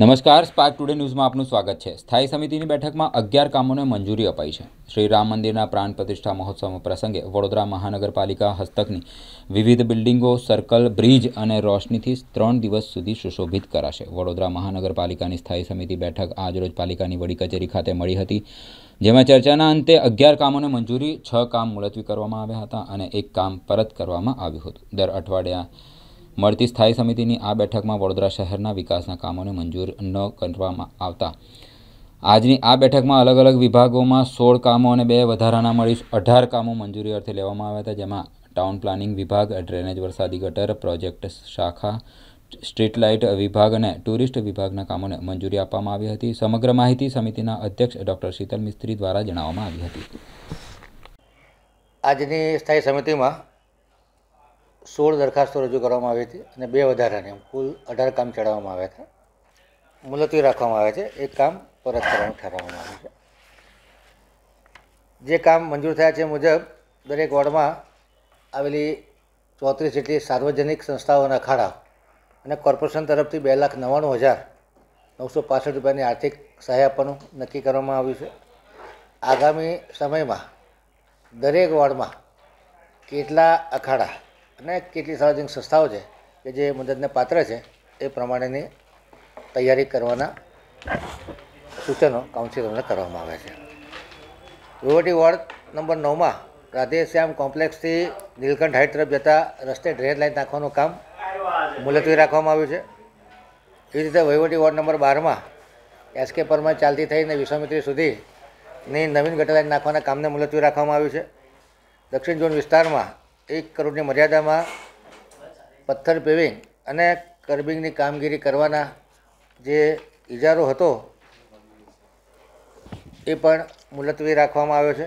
નમસ્કાર spark today ન્યૂઝમાં આપનું સ્વાગત છે સ્થાયી સમિતિની બેઠકમાં અગિયાર કામોને મંજૂરી અપાઈ છે શ્રી રામ મંદિરના પ્રાણ પ્રતિષ્ઠા મહોત્સવ પ્રસંગે વડોદરા મહાનગરપાલિકા હસ્તકની વિવિધ બિલ્ડિંગો સર્કલ બ્રિજ અને રોશનીથી ત્રણ દિવસ સુધી સુશોભિત કરાશે વડોદરા મહાનગરપાલિકાની સ્થાયી સમિતિ બેઠક આજરોજ પાલિકાની વડી કચેરી ખાતે મળી હતી જેમાં ચર્ચાના અંતે અગિયાર કામોને મંજૂરી છ કામ મુલતવી કરવામાં આવ્યા હતા અને એક કામ પરત કરવામાં આવ્યું હતું દર અઠવાડિયા મળતી સ્થાયી સમિતિની આ બેઠકમાં વડોદરા શહેરના વિકાસના કામોને મંજૂર ન કરવામાં આવતા આજની આ બેઠકમાં અલગ અલગ વિભાગોમાં સોળ કામો અને બે વધારાના મળી અઢાર કામો મંજૂરી અર્થે લેવામાં આવ્યા હતા જેમાં ટાઉન પ્લાનિંગ વિભાગ ડ્રેનેજ વરસાદી ગટર પ્રોજેક્ટ શાખા સ્ટ્રીટ લાઇટ વિભાગ અને ટુરિસ્ટ વિભાગના કામોને મંજૂરી આપવામાં આવી હતી સમગ્ર માહિતી સમિતિના અધ્યક્ષ ડૉક્ટર શીતલ મિસ્ત્રી દ્વારા જણાવવામાં આવી હતી આજની સ્થાયી સમિતિમાં સોળ દરખાસ્તો રજૂ કરવામાં આવી હતી અને બે વધારાની કુલ અઢાર કામ ચડાવવામાં આવ્યા હતા મુલતવી રાખવામાં આવ્યા છે એ કામ પરત કરવાનું ઠરાવવામાં આવ્યું છે જે કામ મંજૂર થયા છે મુજબ દરેક વોર્ડમાં આવેલી ચોત્રીસ જેટલી સાર્વજનિક સંસ્થાઓના અખાડા અને કોર્પોરેશન તરફથી બે લાખ નવ્વાણું હજાર નવસો પાસઠ રૂપિયાની આર્થિક સહાય આપવાનું નક્કી કરવામાં આવ્યું છે આગામી સમયમાં દરેક વોર્ડમાં કેટલા અખાડા અને કેટલી સામાજિક સંસ્થાઓ છે કે જે મદદને પાત્ર છે એ પ્રમાણેની તૈયારી કરવાના સૂચનો કાઉન્સિલરને કરવામાં આવે છે વહીવટી વોર્ડ નંબર નવમાં રાધેશ્યામ કોમ્પ્લેક્સથી નીલકંઠ હાઈટ તરફ જતાં રસ્તે ડ્રેન લાઇન નાખવાનું કામ મુલતવી રાખવામાં આવ્યું છે એ રીતે વહીવટી વોર્ડ નંબર બારમાં એસકે પરમાં ચાલતી થઈને વિશ્વામિત્રી સુધીની નવીન ગટર લાઇન નાખવાના કામને મુલતવી રાખવામાં આવ્યું છે દક્ષિણ ઝોન વિસ્તારમાં એક કરોડની મર્યાદામાં પથ્થર પેવિંગ અને કર્બિંગની કામગીરી કરવાના જે ઇજારો હતો એ પણ મુલતવી રાખવામાં આવ્યો છે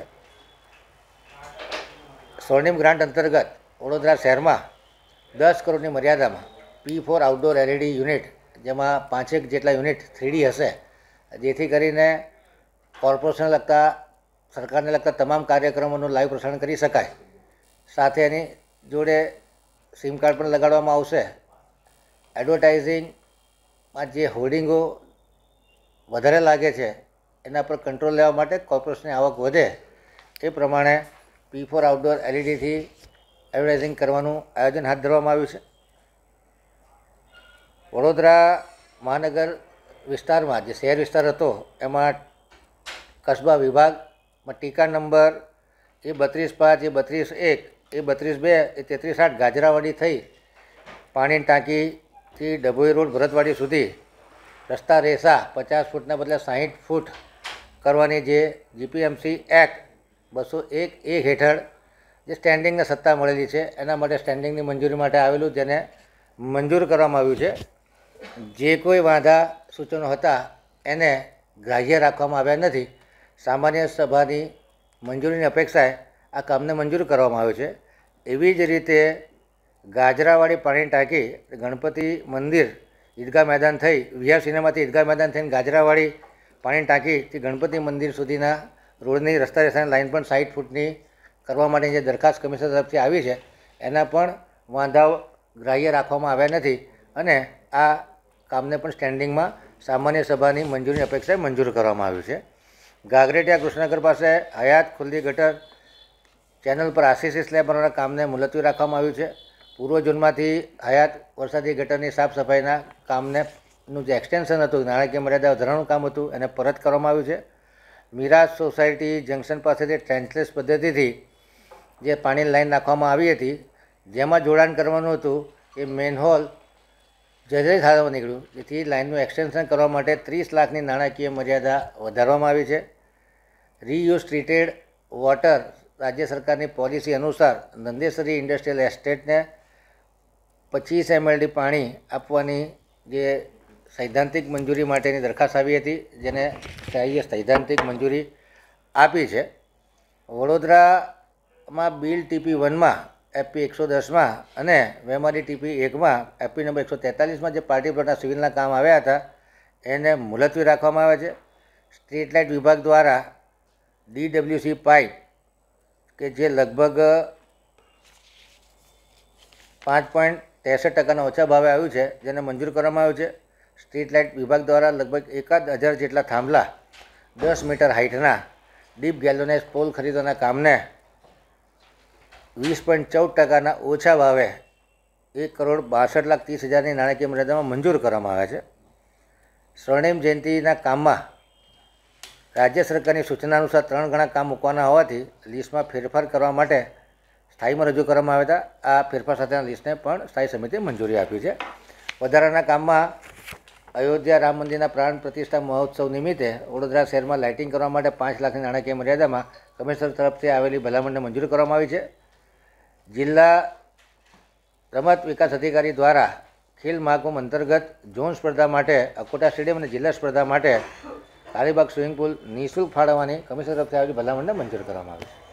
સ્વર્ણિમ ગ્રાન્ટ અંતર્ગત વડોદરા શહેરમાં દસ કરોડની મર્યાદામાં P four outdoor LED unit જેમાં પાંચેક જેટલા યુનિટ થ્રીડી હશે જેથી કરીને કોર્પોરેશનને લગતા સરકારને લગતા તમામ કાર્યક્રમોનું લાઈવ પ્રસારણ કરી શકાય સાથે એની જોડે સિમ કાર્ડ પણ લગાડવામાં આવશે એડવર્ટાઇઝિંગમાં જે હોર્ડિંગો વધારે લાગે છે એના પર કંટ્રોલ લેવા માટે કોર્પોરેશનની આવક વધે એ પ્રમાણે પી ફોર આઉટડોર એલઈડીથી એડવર્ટાઇઝિંગ કરવાનું આયોજન હાથ ધરવામાં આવ્યું છે વડોદરા મહાનગર વિસ્તારમાં જે શહેર વિસ્તાર હતો એમાં કસ્બા વિભાગમાં ટીકા નંબર એ બત્રીસ પાંચ એ બત્રીસ એક એ બત્રીસ બે એ તેત્રીસ આઠ ગાજરાવાડી થઈ પાણીની ટાંકીથી ડભોઈ રોડ ભરતવાડી સુધી રસ્તા રેસા પચાસ ફૂટના બદલે સાહીઠ ફૂટ કરવાની જે જીપીએમસી એક્ટ બસો એક એ હેઠળ જે સ્ટેન્ડિંગને સત્તા મળેલી છે એના માટે સ્ટેન્ડિંગની મંજૂરી માટે આવેલું જેને મંજૂર કરવામાં આવ્યું છે જે કોઈ વાંધા સૂચનો હતા એને ગ્રાહ્ય રાખવામાં આવ્યા નથી સામાન્ય સભાની મંજૂરીની અપેક્ષાએ આ કામને મંજૂર કરવામાં આવ્યું છે એવી જ રીતે ગાજરાવાળી પાણી ટાંકી ગણપતિ મંદિર ઈદગાહ મેદાન થઈ વિહાર સિનેમાથી ઈદગાહ મેદાન થઈને ગાજરાવાળી પાણી ટાંકીથી ગણપતિ મંદિર સુધીના રોડની રસ્તા રસ્તાની લાઇન પણ સાઠ ફૂટની કરવા માટે જે દરખાસ્ત કમિશનર તરફથી આવી છે એના પણ વાંધાઓ ગ્રાહ્ય રાખવામાં આવ્યા નથી અને આ કામને પણ સ્ટેન્ડિંગમાં સામાન્ય સભાની મંજૂરી અપેક્ષાએ મંજૂર કરવામાં આવ્યું છે ગાગરેટિયા કૃષ્ણનગર પાસે હયાત ખુલ્લી ગટર ચેનલ પર આશીષ લેબરના કામને મુલતવી રાખવામાં આવ્યું છે પૂર્વજૂનમાંથી જૂનમાંથી હયાત વરસાદી ગટરની સાફ સફાઈના કામને નું જે એક્સટેન્શન હતું નાણાકીય મર્યાદા વધારાનું કામ હતું એને પરત કરવામાં આવ્યું છે મીરાજ સોસાયટી જંકશન પાસેથી ટ્રેન્સલેસ પદ્ધતિથી જે પાણીની લાઇન નાખવામાં આવી હતી જેમાં જોડાણ કરવાનું હતું એ મેનહોલ જજરે ખાતામાં નીકળ્યું જેથી લાઇનનું એક્સટેન્શન કરવા માટે ત્રીસ લાખની નાણાકીય મર્યાદા વધારવામાં આવી છે રીયુઝ ટ્રીટેડ વોટર રાજ્ય સરકારની પોલિસી અનુસાર નંદેશ્વરી ઇન્ડસ્ટ્રીયલ એસ્ટેટને પચીસ એમએલડી પાણી આપવાની જે સૈદ્ધાંતિક મંજૂરી માટેની દરખાસ્ત આવી હતી જેને સ્થાયીએ સૈદ્ધાંતિક મંજૂરી આપી છે વડોદરામાં બિલ ટીપી વનમાં એપી એકસો દસમાં અને વેમારી ટીપી એકમાં એપી નંબર એકસો તેતાલીસમાં જે પાર્ટી પ્લોટના સિવિલના કામ આવ્યા હતા એને મુલતવી રાખવામાં આવે છે સ્ટ્રીટ લાઇટ વિભાગ દ્વારા ડીડબ્લ્યુસી પાઇપ કે જે લગભગ પાંચ પોઈન્ટ ત્રેસઠ ટકાના ઓછા ભાવે આવ્યું છે જેને મંજૂર કરવામાં આવ્યું છે સ્ટ્રીટ લાઇટ વિભાગ દ્વારા લગભગ એકાદ હજાર જેટલા થાંભલા દસ મીટર હાઇટના ડીપ ગેલોનાઇઝ પોલ ખરીદવાના કામને વીસ પોઈન્ટ ચૌદ ટકાના ઓછા ભાવે એક કરોડ બાસઠ લાખ ત્રીસ હજારની નાણાકીય મર્યાદામાં મંજૂર કરવામાં આવ્યા છે સ્વર્ણિમ જયંતિના કામમાં રાજ્ય સરકારની સૂચના અનુસાર ત્રણ ગણા કામ મૂકવાના હોવાથી લિસ્ટમાં ફેરફાર કરવા માટે સ્થાયીમાં રજૂ કરવામાં આવ્યા હતા આ ફેરફાર સાથેના લિસ્ટને પણ સ્થાયી સમિતિએ મંજૂરી આપી છે વધારાના કામમાં અયોધ્યા રામ મંદિરના પ્રાણ પ્રતિષ્ઠા મહોત્સવ નિમિત્તે વડોદરા શહેરમાં લાઇટિંગ કરવા માટે પાંચ લાખની નાણાકીય મર્યાદામાં કમિશનર તરફથી આવેલી ભલામણને મંજૂર કરવામાં આવી છે જિલ્લા રમત વિકાસ અધિકારી દ્વારા ખેલ મહાકુંભ અંતર્ગત ઝોન સ્પર્ધા માટે અકોટા સ્ટેડિયમ અને જિલ્લા સ્પર્ધા માટે તારીબાગ સ્વિમિંગ પુલ નિઃશુલ્ક ફાળવવાની કમિશન તરફથી આવેલી ભલામણને મંજૂર કરવામાં આવી છે